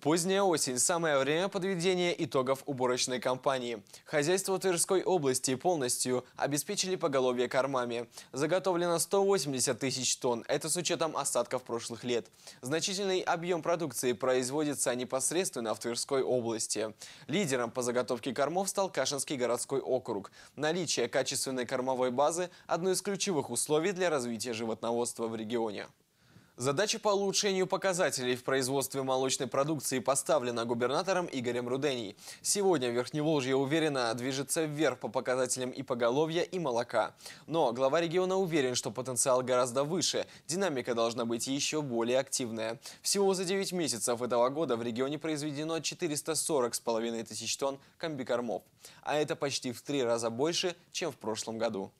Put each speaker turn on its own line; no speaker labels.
Поздняя осень – самое время подведения итогов уборочной кампании. Хозяйство Тверской области полностью обеспечили поголовье кормами. Заготовлено 180 тысяч тонн, это с учетом остатков прошлых лет. Значительный объем продукции производится непосредственно в Тверской области. Лидером по заготовке кормов стал Кашинский городской округ. Наличие качественной кормовой базы – одно из ключевых условий для развития животноводства в регионе. Задача по улучшению показателей в производстве молочной продукции поставлена губернатором Игорем Руденей. Сегодня Верхневолжье уверенно движется вверх по показателям и поголовья, и молока. Но глава региона уверен, что потенциал гораздо выше, динамика должна быть еще более активная. Всего за 9 месяцев этого года в регионе произведено 440,5 тысяч тонн комбикормов. А это почти в три раза больше, чем в прошлом году.